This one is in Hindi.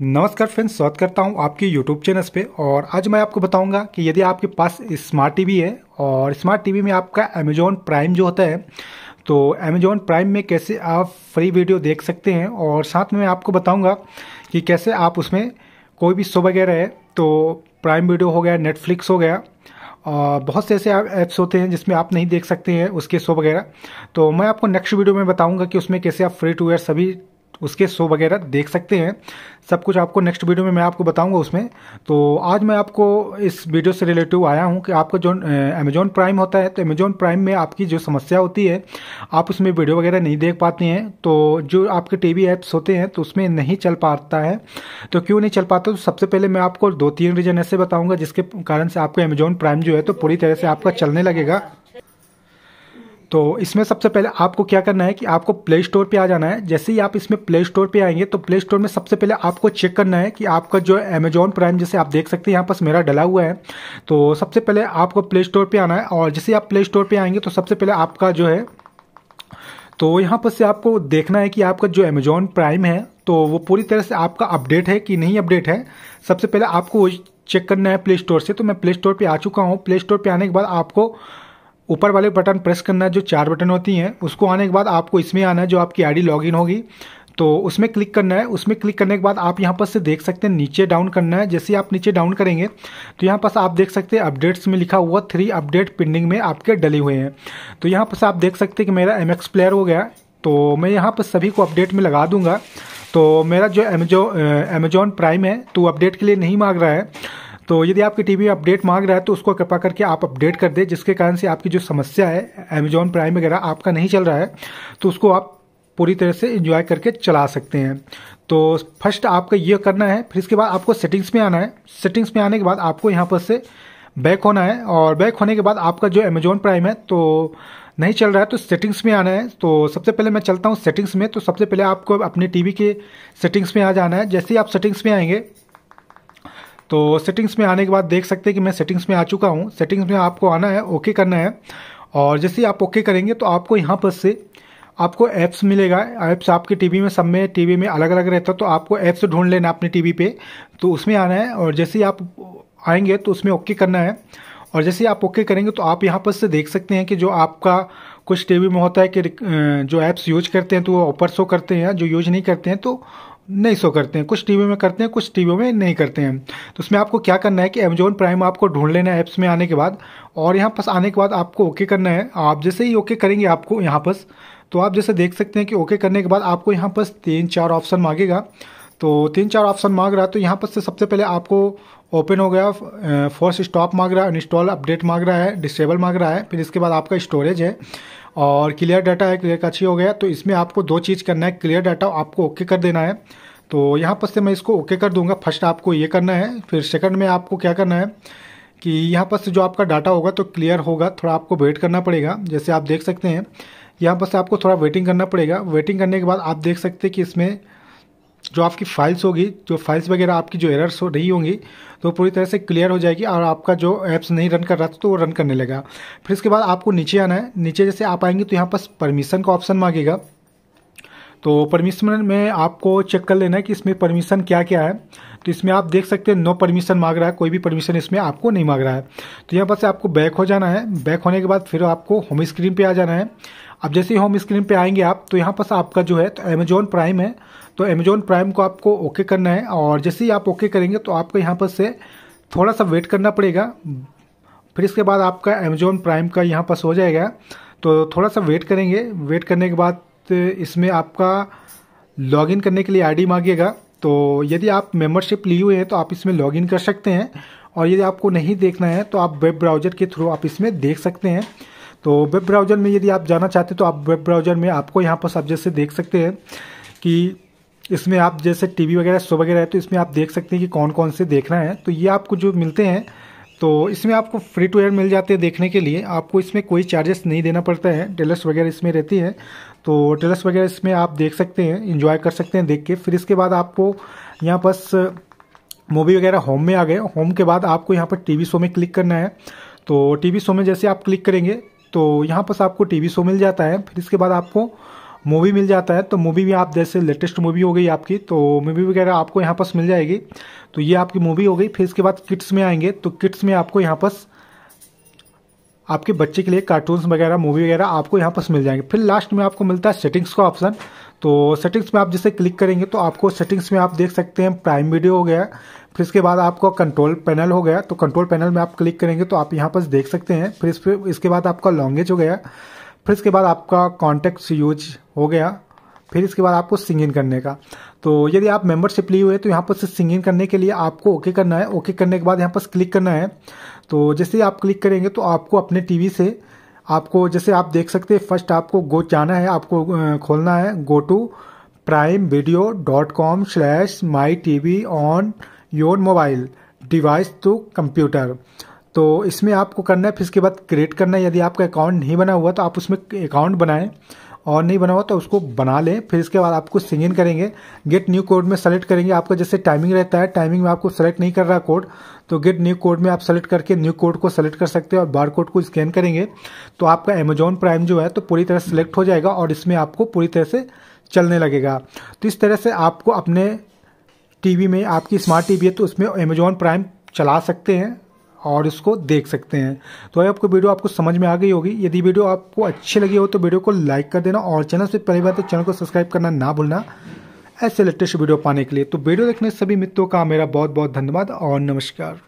नमस्कार फ्रेंड्स स्वागत करता हूं आपके यूट्यूब चैनल पे और आज मैं आपको बताऊंगा कि यदि आपके पास स्मार्ट टीवी है और स्मार्ट टीवी में आपका अमेजोन प्राइम जो होता है तो अमेजोन प्राइम में कैसे आप फ्री वीडियो देख सकते हैं और साथ में मैं आपको बताऊंगा कि कैसे आप उसमें कोई भी शो वगैरह है तो प्राइम वीडियो हो गया नेटफ्लिक्स हो गया और बहुत से ऐसे ऐप्स होते हैं जिसमें आप नहीं देख सकते हैं उसके शो वगैरह तो मैं आपको नेक्स्ट वीडियो में बताऊंगा कि उसमें कैसे आप फ्री टू एयर सभी उसके शो वगैरह देख सकते हैं सब कुछ आपको नेक्स्ट वीडियो में मैं आपको बताऊंगा उसमें तो आज मैं आपको इस वीडियो से रिलेटिव आया हूं कि आपका जो अमेजोन प्राइम होता है तो अमेजोन प्राइम में आपकी जो समस्या होती है आप उसमें वीडियो वगैरह नहीं देख पाते हैं तो जो आपके टीवी ऐप्स होते हैं तो उसमें नहीं चल पाता है तो क्यों नहीं चल पाता तो सबसे पहले मैं आपको दो तीन रीज़न ऐसे बताऊँगा जिसके कारण से आपका अमेजोन प्राइम जो है तो पूरी तरह से आपका चलने लगेगा तो इसमें सबसे पहले आपको क्या करना है कि आपको प्ले स्टोर पर आ जाना है जैसे ही आप इसमें प्ले स्टोर पर आएंगे तो प्ले स्टोर में सबसे पहले आपको चेक करना है कि आपका जो अमेजॉन प्राइम जैसे आप देख सकते हैं यहाँ पास मेरा डला हुआ है तो सबसे पहले आपको प्ले स्टोर पर आना है और जैसे आप प्ले स्टोर पर आएंगे तो सबसे पहले आपका जो है तो यहाँ पर से आपको देखना है कि आपका जो अमेजॉन प्राइम है तो वो पूरी तरह से आपका अपडेट है कि नहीं अपडेट है सबसे पहले आपको चेक करना है प्ले स्टोर से तो मैं प्ले स्टोर पर आ चुका हूँ प्ले स्टोर पर आने के बाद आपको ऊपर वाले बटन प्रेस करना है जो चार बटन होती हैं उसको आने के बाद आपको इसमें आना है जो आपकी आईडी लॉगिन होगी तो उसमें क्लिक करना है उसमें क्लिक करने के बाद आप यहाँ पर से देख सकते हैं नीचे डाउन करना है जैसे आप नीचे डाउन करेंगे तो यहाँ पर आप देख सकते हैं अपडेट्स में लिखा हुआ थ्री अपडेट पेंडिंग में आपके डले हुए हैं तो यहाँ पर आप देख सकते हैं कि मेरा एम प्लेयर हो गया तो मैं यहाँ पर सभी को अपडेट में लगा दूंगा तो मेरा जो अमेजो अमेजोन प्राइम है तो अपडेट के लिए नहीं मांग रहा है तो यदि आपकी टीवी अपडेट मांग रहा है तो उसको कृपा करके आप अपडेट कर दें जिसके कारण से आपकी जो समस्या है अमेजॉन प्राइम वगैरह आपका नहीं चल रहा है तो उसको आप पूरी तरह से इंजॉय करके चला सकते हैं तो फर्स्ट आपको ये करना है फिर इसके बाद आपको सेटिंग्स में आना है सेटिंग्स में आने के बाद आपको यहाँ पर से बैक होना है और बैक होने के बाद आपका जो अमेजोन प्राइम है तो नहीं चल रहा है तो सेटिंग्स में आना है तो सबसे पहले मैं चलता हूँ सेटिंग्स में तो सबसे पहले आपको अपने टीवी के सेटिंग्स में आ जाना है जैसे ही आप सेटिंग्स में आएंगे तो सेटिंग्स में आने के बाद देख सकते हैं कि मैं सेटिंग्स में आ चुका हूँ सेटिंग्स में आपको आना है ओके करना है और जैसे आप ओके करेंगे तो आपको यहाँ पर से आपको ऐप्स मिलेगा ऐप्स आपके टीवी में सब में टीवी में अलग अलग रहता है तो आपको ऐप्स ढूंढ लेना अपने टीवी पे तो उसमें आना है और जैसे ही आप आएंगे तो उसमें ओके करना है और जैसे ही आप ओके करेंगे तो आप यहाँ पर से देख सकते हैं कि जो आपका कुछ टीवी में होता है कि जो ऐप्स यूज करते हैं तो वो ऊपर शो करते हैं जो यूज नहीं करते हैं तो नहीं शो करते हैं कुछ टी में करते हैं कुछ टी में नहीं करते हैं तो उसमें आपको क्या करना है कि अमेजोन प्राइम आपको ढूंढ लेना है ऐप्स में आने के बाद और यहाँ पास आने के बाद आपको ओके करना है आप जैसे ही ओके करेंगे आपको यहाँ पास तो आप जैसे देख सकते हैं कि ओके करने के बाद आपको यहाँ पास तीन चार ऑप्शन मांगेगा तो तीन चार ऑप्शन मांग रहा है तो यहाँ पर से सबसे पहले आपको ओपन हो गया फोर्स स्टॉप मांग रहा है इंस्टॉल अपडेट मांग रहा है डिसेबल मांग रहा है फिर इसके बाद आपका स्टोरेज है और क्लियर डाटा है क्लियर काछी हो गया तो इसमें आपको दो चीज़ करना है क्लियर डाटा आपको ओके कर देना है तो यहाँ पर से मैं इसको ओके कर दूंगा फर्स्ट आपको ये करना है फिर सेकंड में आपको क्या करना है कि यहाँ पर से जो आपका डाटा होगा तो क्लियर होगा थोड़ा आपको वेट करना पड़ेगा जैसे आप देख सकते हैं यहाँ पर से आपको थोड़ा वेटिंग करना पड़ेगा वेटिंग करने के बाद आप देख सकते हैं कि इसमें जो आपकी फाइल्स होगी जो फाइल्स वगैरह आपकी जो एरर्स हो रही होंगी तो पूरी तरह से क्लियर हो जाएगी और आपका जो ऐप्स नहीं रन कर रहा था तो वो रन करने लगेगा फिर इसके बाद आपको नीचे आना है नीचे जैसे आप आएंगे तो यहाँ पर परमिशन का ऑप्शन मांगेगा तो परमिशन में आपको चेक कर लेना है कि इसमें परमिशन क्या क्या है तो इसमें आप देख सकते हैं नो परमिशन मांग रहा है कोई भी परमिशन इसमें आपको नहीं मांग रहा है तो यहाँ पर से आपको बैक हो जाना है बैक होने के बाद फिर आपको होम स्क्रीन पर आ जाना है अब जैसे ही होम स्क्रीन पर आएंगे आप तो यहाँ पर आपका जो है तो अमेजोन प्राइम है तो अमेजोन प्राइम को आपको ओके करना है और जैसे ही आप ओके करेंगे तो आपको यहाँ पर से थोड़ा सा वेट करना पड़ेगा फिर इसके बाद आपका अमेजोन प्राइम का यहाँ पर हो जाएगा तो थोड़ा सा वेट करेंगे वेट करने के बाद तो इसमें आपका लॉगिन करने के लिए आईडी मांगेगा तो यदि आप मेम्बरशिप लिए हुए हैं तो आप इसमें लॉगिन कर सकते हैं और यदि आपको नहीं देखना है तो आप वेब ब्राउज़र के थ्रू आप इसमें देख सकते हैं तो वेब ब्राउज़र में यदि आप जाना चाहते हैं तो आप वेब ब्राउज़र में आपको यहाँ पर सब जैसे देख सकते हैं कि इसमें आप जैसे टी वगैरह शो वगैरह है तो इसमें आप देख सकते हैं कि कौन कौन से देखना है तो ये आपको जो मिलते हैं तो इसमें आपको फ्री टू एयर मिल जाते हैं देखने के लिए आपको इसमें कोई चार्जेस नहीं देना पड़ता है टेलर्स वगैरह इसमें रहती है तो टेलर्स वगैरह इसमें आप देख सकते हैं इंजॉय कर सकते हैं देख के फिर इसके बाद आपको यहाँ पास मूवी वगैरह होम में आ गए होम के बाद आपको यहाँ पर टी शो में क्लिक करना है तो टी शो में जैसे आप क्लिक करेंगे तो यहाँ पर आपको टी शो मिल जाता है फिर इसके बाद आपको मूवी मिल जाता है तो मूवी भी आप जैसे लेटेस्ट मूवी हो गई आपकी तो मूवी वगैरह आपको यहाँ पास मिल जाएगी तो ये आपकी मूवी हो गई फिर इसके बाद किट्स में आएंगे तो किट्स में आपको यहाँ पास आपके बच्चे के लिए कार्टून्स वगैरह मूवी वगैरह आपको यहाँ पास मिल जाएंगे फिर लास्ट में आपको मिलता है सेटिंग्स का ऑप्शन तो सेटिंग्स में आप जैसे क्लिक करेंगे तो आपको सेटिंग्स में आप देख सकते हैं प्राइम वीडियो हो गया फिर इसके बाद आपका कंट्रोल पैनल हो गया तो कंट्रोल पैनल में आप क्लिक करेंगे तो आप यहाँ पर देख सकते हैं फिर इसके बाद आपका लॉन्गेज हो गया फिर इसके बाद आपका कॉन्टैक्ट यूज हो गया फिर इसके बाद आपको सिंग इन करने का तो यदि आप मेंबरशिप लिए हुए तो यहाँ पर सिंग इन करने के लिए आपको ओके करना है ओके करने के बाद यहाँ पर क्लिक करना है तो जैसे ही आप क्लिक करेंगे तो आपको अपने टीवी से आपको जैसे आप देख सकते हैं फर्स्ट आपको गो जाना है आपको खोलना है go to prime video dot com slash my T V on your mobile device to computer तो इसमें आपको करना है फिर इसके बाद क्रिएट करना है यदि आपका अकाउंट नहीं बना हुआ तो आप उसमें अकाउंट बनाएं और नहीं बना हुआ तो उसको बना लें फिर इसके बाद आपको सिंग इन करेंगे गेट न्यू कोड में सेलेक्ट करेंगे आपका जैसे टाइमिंग रहता है टाइमिंग में आपको सेलेक्ट नहीं कर रहा कोड तो गेट न्यू कोड में आप सेलेक्ट करके न्यू कोड को सेलेक्ट कर सकते हैं और बार कोड को स्कैन करेंगे तो आपका अमेजोन प्राइम जो है तो पूरी तरह सेलेक्ट हो जाएगा और इसमें आपको पूरी तरह से चलने लगेगा तो इस तरह से आपको अपने टीवी में आपकी स्मार्ट टीवी है तो उसमें अमेजोन प्राइम चला सकते हैं और इसको देख सकते हैं तो आपको वीडियो आपको समझ में आ गई होगी यदि वीडियो आपको अच्छी लगी हो तो वीडियो को लाइक कर देना और चैनल से पहली बार तो चैनल को सब्सक्राइब करना ना भूलना ऐसे लेटेस्ट वीडियो पाने के लिए तो वीडियो देखने सभी मित्रों का मेरा बहुत बहुत धन्यवाद और नमस्कार